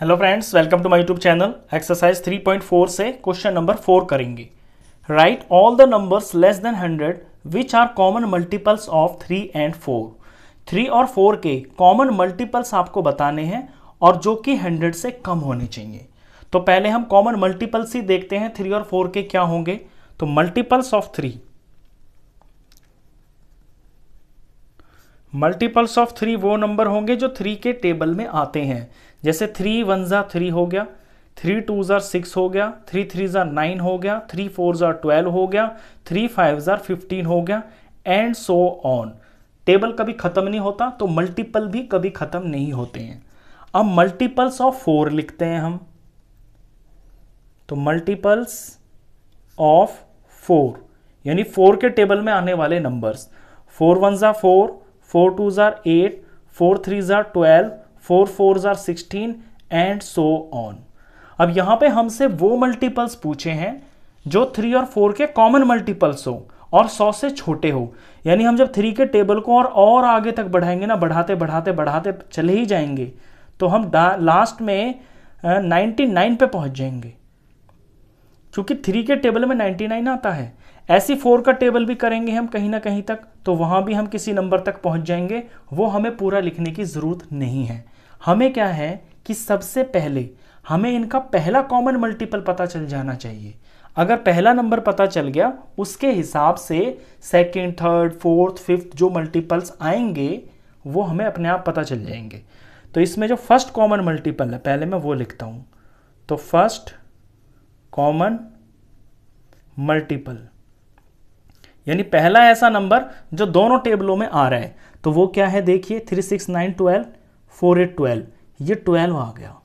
hello friends welcome to my YouTube channel exercise 3.4 से question number four करेंगे right all the numbers less than 100 which are common multiples of three and four three और four के common multiples आपको बताने हैं और जो कि हंड्रेड से कम होने चाहिए तो पहले हम कॉमन मल्टीपल्स ही देखते हैं थ्री और फोर के क्या होंगे तो multiples of three multiples of three वो नंबर होंगे जो थ्री के टेबल में आते हैं जैसे थ्री वन ज़ा थ्री हो गया थ्री टू ज़ार सिक्स हो गया थ्री थ्री ज़ार नाइन हो गया थ्री फोर ज़ार ट्वेल्व हो गया थ्री फाइव ज़ार फिफ्टीन हो गया एंड सो ऑन टेबल कभी ख़त्म नहीं होता तो मल्टीपल भी कभी ख़त्म नहीं होते हैं अब मल्टीपल्स ऑफ फोर लिखते हैं हम तो मल्टीपल्स ऑफ फोर यानी फोर के टेबल में आने वाले नंबर्स फोर वन ज़ार फोर फोर टू ज़ार एट फोर थ्री ज़ार ट्वेल्व फोर फोर जार सिक्सटीन एंड सो ऑन अब यहां पे हमसे वो मल्टीपल्स पूछे हैं जो थ्री और फोर के कॉमन मल्टीपल्स हो और सौ से छोटे हो यानी हम जब थ्री के टेबल को और और आगे तक बढ़ाएंगे ना बढ़ाते बढ़ाते बढ़ाते चले ही जाएंगे तो हम लास्ट में नाइन्टी नाइन पे पहुँच जाएंगे क्योंकि थ्री के टेबल में नाइन्टी नाइन आता है ऐसी फोर का टेबल भी करेंगे हम कहीं ना कहीं तक तो वहाँ भी हम किसी नंबर तक पहुँच जाएंगे वो हमें पूरा लिखने की ज़रूरत नहीं है हमें क्या है कि सबसे पहले हमें इनका पहला कॉमन मल्टीपल पता चल जाना चाहिए अगर पहला नंबर पता चल गया उसके हिसाब से सेकेंड थर्ड फोर्थ फिफ्थ जो मल्टीपल्स आएंगे वो हमें अपने आप पता चल जाएंगे तो इसमें जो फर्स्ट कॉमन मल्टीपल है पहले मैं वो लिखता हूँ तो फर्स्ट कॉमन मल्टीपल यानी पहला ऐसा नंबर जो दोनों टेबलों में आ रहा है तो वो क्या है देखिए three six nine twelve four eight twelve ये ट्वेल्व आ गया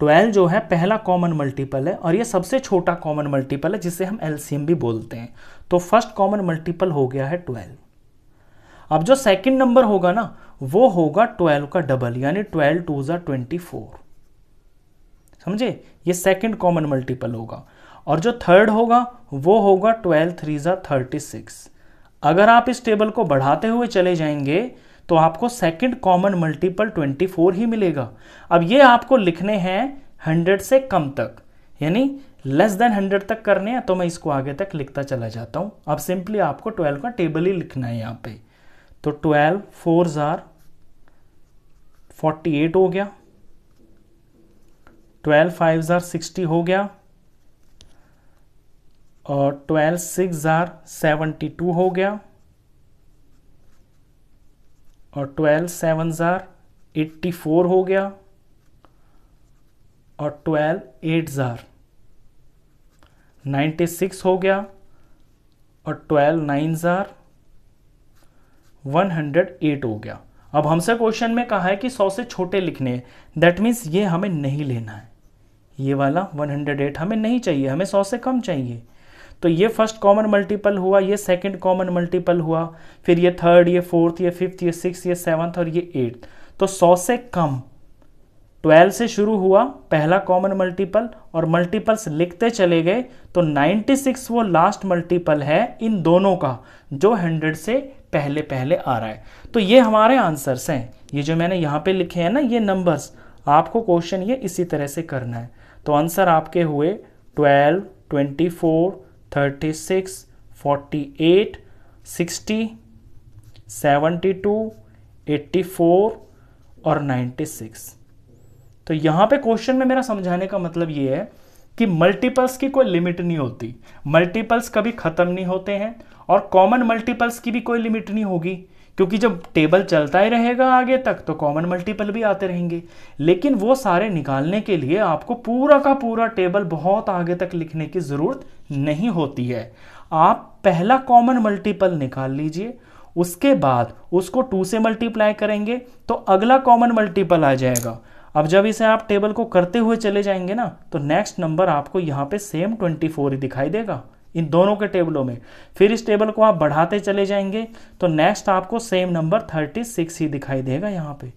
ट्वेल्व जो है पहला कॉमन मल्टीपल है और ये सबसे छोटा कॉमन मल्टीपल है जिसे हम एलसीएम भी बोलते हैं तो फर्स्ट कॉमन मल्टीपल हो गया है ट्वेल्व अब जो सेकंड नंबर होगा ना वो होगा ट्वेल्व का डबल यानी ट्वेल्व टू जो ट्वेंटी फोर समझे ये सेकंड कॉमन मल्टीपल होगा और जो थर्ड होगा वो होगा ट्वेल्व थ्री जो थर्टी सिक्स अगर आप इस टेबल को बढ़ाते हुए चले जाएंगे तो आपको सेकंड कॉमन मल्टीपल 24 ही मिलेगा अब ये आपको लिखने हैं 100 से कम तक यानी लेस देन 100 तक करने हैं तो मैं इसको आगे तक लिखता चला जाता हूँ अब सिंपली आपको 12 का टेबल ही लिखना है यहाँ पे तो 12 फोर ज़ार फोर्टी हो गया 12 फाइव ज़ार सिक्सटी हो गया और 12 सिक्स ज़ार सेवेंटी टू हो गया और ट्वेल्व सेवन ज़ार एट्टी फोर हो गया और ट्वेल्व एट ज़ार नाइन्टी सिक्स हो गया और ट्वेल्व नाइन ज़ार वन हंड्रेड एट हो गया अब हमसे क्वेश्चन में कहा है कि सौ से छोटे लिखने हैं दैट मीन्स ये हमें नहीं लेना है ये वाला वन हंड्रेड एट हमें नहीं चाहिए हमें सौ से कम चाहिए तो ये फर्स्ट कॉमन मल्टीपल हुआ ये सेकंड कॉमन मल्टीपल हुआ फिर ये थर्ड ये फोर्थ ये फिफ्थ ये सिक्स ये सेवन्थ और ये एट्थ तो सौ से कम ट्वेल्व से शुरू हुआ पहला कॉमन मल्टीपल और मल्टीपल्स लिखते चले गए तो सिक्स वो लास्ट मल्टीपल है इन दोनों का जो हंड्रेड से पहले पहले आ रहा है तो ये हमारे आंसर्स हैं ये जो मैंने यहाँ पे लिखे हैं ना ये नंबर्स आपको क्वेश्चन ये इसी तरह से करना है तो आंसर आपके हुए twelve twenty four thirty six forty eight sixty seventy two eighty four और नाइन्टी सिक्स तो यहां पे क्वेश्चन में मेरा समझाने का मतलब ये है कि मल्टीपल्स की कोई लिमिट नहीं होती मल्टीपल्स कभी ख़त्म नहीं होते हैं और कॉमन मल्टीपल्स की भी कोई लिमिट नहीं होगी क्योंकि जब टेबल चलता ही रहेगा आगे तक तो कॉमन मल्टीपल भी आते रहेंगे लेकिन वो सारे निकालने के लिए आपको पूरा का पूरा टेबल बहुत आगे तक लिखने की ज़रूरत नहीं होती है आप पहला कॉमन मल्टीपल निकाल लीजिए उसके बाद उसको टू से मल्टीप्लाई करेंगे तो अगला कॉमन मल्टीपल आ जाएगा अब जब इसे आप टेबल को करते हुए चले जाएंगे ना तो नेक्स्ट नंबर आपको यहाँ पे सेम 24 ही दिखाई देगा इन दोनों के टेबलों में फिर इस टेबल को आप बढ़ाते चले जाएंगे तो नेक्स्ट आपको सेम नंबर थर्टी सिक्स ही दिखाई देगा यहाँ पे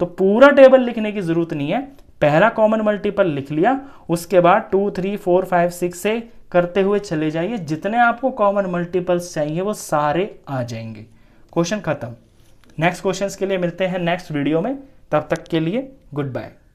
तो पूरा टेबल लिखने की ज़रूरत नहीं है पहला कॉमन मल्टीपल लिख लिया उसके बाद two three four five six से करते हुए चले जाइए जितने आपको कॉमन मल्टीपल्स चाहिए वो सारे आ जाएंगे क्वेश्चन खत्म नेक्स्ट क्वेश्चन के लिए मिलते हैं नेक्स्ट वीडियो में तब तक के लिए गुड बाय